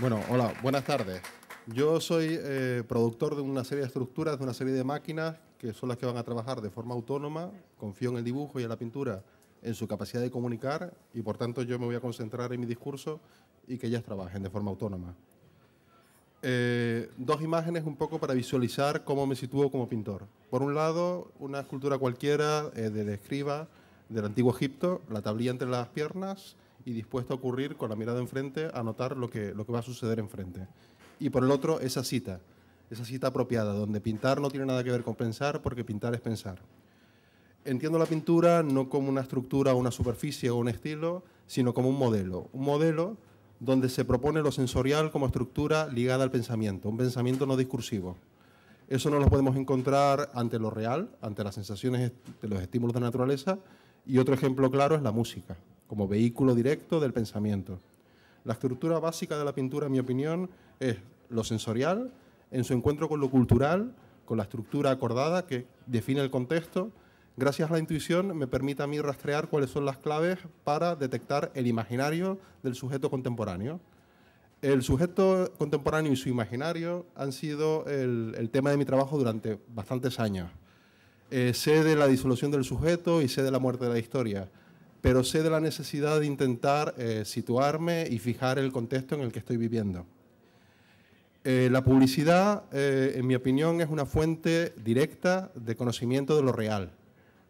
Bueno, hola, buenas tardes. Yo soy eh, productor de una serie de estructuras, de una serie de máquinas que son las que van a trabajar de forma autónoma. Confío en el dibujo y en la pintura, en su capacidad de comunicar y por tanto yo me voy a concentrar en mi discurso y que ellas trabajen de forma autónoma. Eh, dos imágenes un poco para visualizar cómo me sitúo como pintor. Por un lado, una escultura cualquiera eh, de escriba del antiguo Egipto, la tablilla entre las piernas y dispuesto a ocurrir con la mirada enfrente, a notar lo que, lo que va a suceder enfrente. Y por el otro, esa cita, esa cita apropiada, donde pintar no tiene nada que ver con pensar, porque pintar es pensar. Entiendo la pintura no como una estructura, una superficie o un estilo, sino como un modelo. Un modelo donde se propone lo sensorial como estructura ligada al pensamiento, un pensamiento no discursivo. Eso no lo podemos encontrar ante lo real, ante las sensaciones de los estímulos de la naturaleza, y otro ejemplo claro es la música como vehículo directo del pensamiento. La estructura básica de la pintura, en mi opinión, es lo sensorial en su encuentro con lo cultural, con la estructura acordada que define el contexto. Gracias a la intuición me permite a mí rastrear cuáles son las claves para detectar el imaginario del sujeto contemporáneo. El sujeto contemporáneo y su imaginario han sido el, tema de mi trabajo durante bastantes años. Eh, sé de la disolución del sujeto y sé de la muerte de la historia pero sé de la necesidad de intentar eh, situarme y fijar el contexto en el que estoy viviendo. Eh, la publicidad, eh, en mi opinión, es una fuente directa de conocimiento de lo real.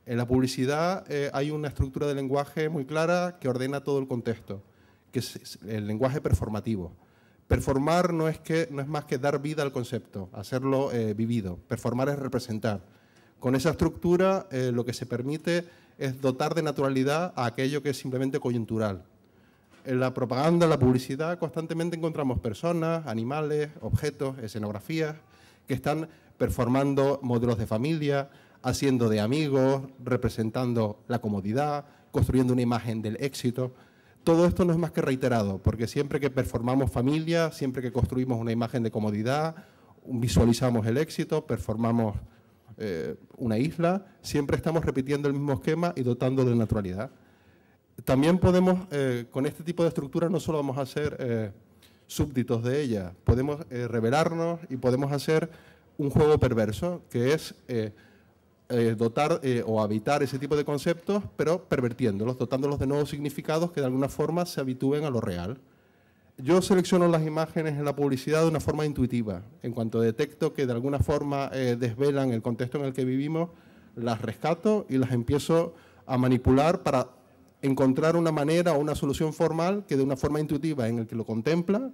En la publicidad hay una estructura de lenguaje muy clara que ordena todo el contexto, que es el lenguaje performativo. Performar no es, que, no es más que dar vida al concepto, hacerlo vivido. Performar es representar. Con esa estructura lo que se permite es dotar de naturalidad a aquello que es simplemente coyuntural. En la propaganda, la publicidad, constantemente encontramos personas, animales, objetos, escenografías que están performando modelos de familia, haciendo de amigos, representando la comodidad, construyendo una imagen del éxito. Todo esto no es más que reiterado, porque siempre que performamos familia, siempre que construimos una imagen de comodidad, visualizamos el éxito, performamos eh, una isla, siempre estamos repitiendo el mismo esquema y dotando de naturalidad. También podemos, eh, con este tipo de estructuras, no solo vamos a ser eh, súbditos de ella, podemos revelarnos y podemos hacer un juego perverso, que es dotar o habitar ese tipo de conceptos, pero pervertiéndolos, dotándolos de nuevos significados que de alguna forma se habitúen a lo real yo selecciono las imágenes en la publicidad de una forma intuitiva. En cuanto detecto que de alguna forma eh, desvelan el contexto en el que vivimos, las rescato y las empiezo a manipular para encontrar una manera o una solución formal que de una forma intuitiva en el que lo contempla,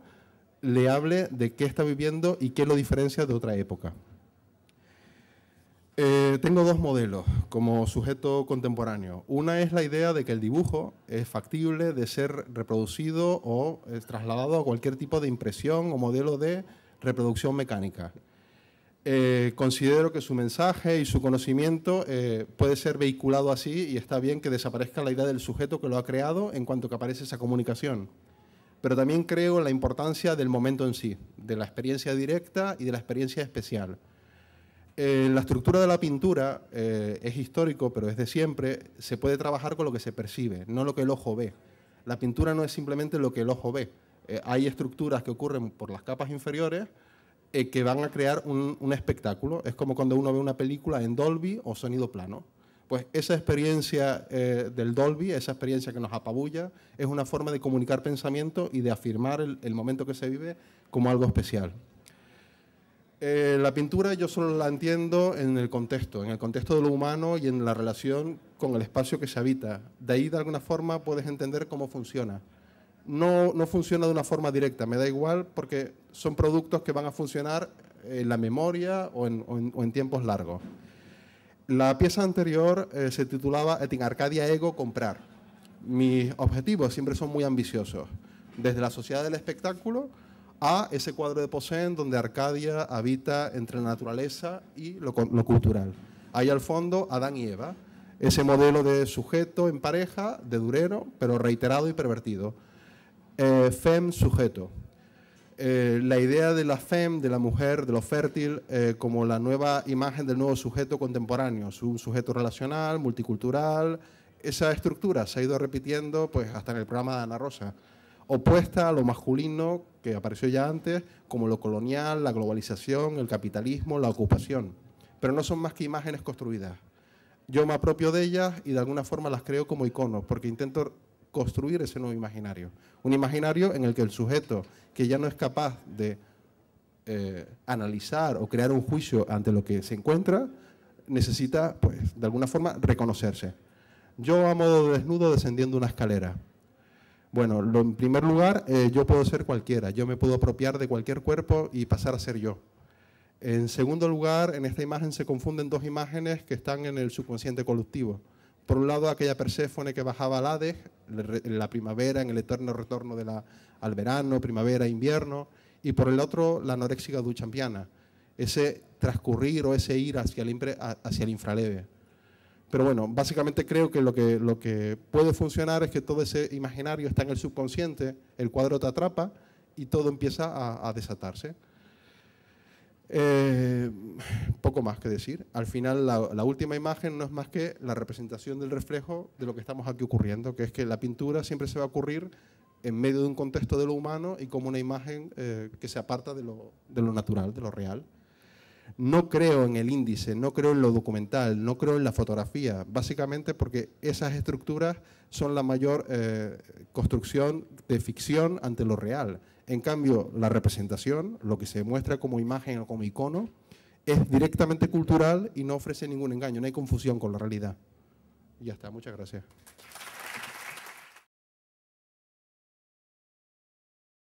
le hable de qué está viviendo y qué lo diferencia de otra época. Eh, tengo dos modelos como sujeto contemporáneo. Una es la idea de que el dibujo es factible de ser reproducido o eh, trasladado a cualquier tipo de impresión o modelo de reproducción mecánica. Eh, considero que su mensaje y su conocimiento puede ser vehiculado así y está bien que desaparezca la idea del sujeto que lo ha creado en cuanto que aparece esa comunicación. Pero también creo en la importancia del momento en sí, de la experiencia directa y de la experiencia especial. Eh, la estructura de la pintura eh, es histórico, pero es de siempre. Se puede trabajar con lo que se percibe, no lo que el ojo ve. La pintura no es simplemente lo que el ojo ve. Eh, hay estructuras que ocurren por las capas inferiores que van a crear un, espectáculo. Es como cuando uno ve una película en Dolby o sonido plano. Pues esa experiencia del Dolby, esa experiencia que nos apabulla, es una forma de comunicar pensamiento y de afirmar el momento que se vive como algo especial. Eh, la pintura yo solo la entiendo en el contexto, en el contexto de lo humano y en la relación con el espacio que se habita. De ahí, de alguna forma, puedes entender cómo funciona. No, no funciona de una forma directa, me da igual porque son productos que van a funcionar en la memoria o en, tiempos largos. La pieza anterior eh, se titulaba Etting Arcadia Ego Comprar. Mis objetivos siempre son muy ambiciosos, desde la sociedad del espectáculo a ese cuadro de Posen donde Arcadia habita entre la naturaleza y lo, cultural. Hay al fondo, Adán y Eva, ese modelo de sujeto en pareja, de durero, pero reiterado y pervertido. Eh, fem sujeto. Eh, la idea de la fem, de la mujer, de lo fértil, eh, como la nueva imagen del nuevo sujeto contemporáneo, un sujeto relacional, multicultural, esa estructura se ha ido repitiendo pues, hasta en el programa de Ana Rosa opuesta a lo masculino que apareció ya antes, como lo colonial, la globalización, el capitalismo, la ocupación. Pero no son más que imágenes construidas. Yo me apropio de ellas y de alguna forma las creo como iconos, porque intento construir ese nuevo imaginario. Un imaginario en el que el sujeto, que ya no es capaz de eh, analizar o crear un juicio ante lo que se encuentra, necesita, pues, de alguna forma, reconocerse. Yo a modo de desnudo descendiendo una escalera. Bueno, en primer lugar, eh, yo puedo ser cualquiera, yo me puedo apropiar de cualquier cuerpo y pasar a ser yo. En segundo lugar, en esta imagen se confunden dos imágenes que están en el subconsciente colectivo. Por un lado, aquella Perséfone que bajaba al Hades, en la primavera, en el eterno retorno de la, al verano, primavera, invierno, y por el otro, la anoréxica duchampiana, ese transcurrir o ese ir hacia el, hacia el infraleve. Pero bueno, básicamente creo que lo, que puede funcionar es que todo ese imaginario está en el subconsciente, el cuadro te atrapa y todo empieza a, desatarse. Eh, poco más que decir. Al final, la, última imagen no es más que la representación del reflejo de lo que estamos aquí ocurriendo, que es que la pintura siempre se va a ocurrir en medio de un contexto de lo humano y como una imagen eh, que se aparta de lo natural, de lo real. No creo en el índice, no creo en lo documental, no creo en la fotografía, básicamente porque esas estructuras son la mayor eh, construcción de ficción ante lo real. En cambio, la representación, lo que se muestra como imagen o como icono, es directamente cultural y no ofrece ningún engaño, no hay confusión con la realidad. ya está, muchas gracias.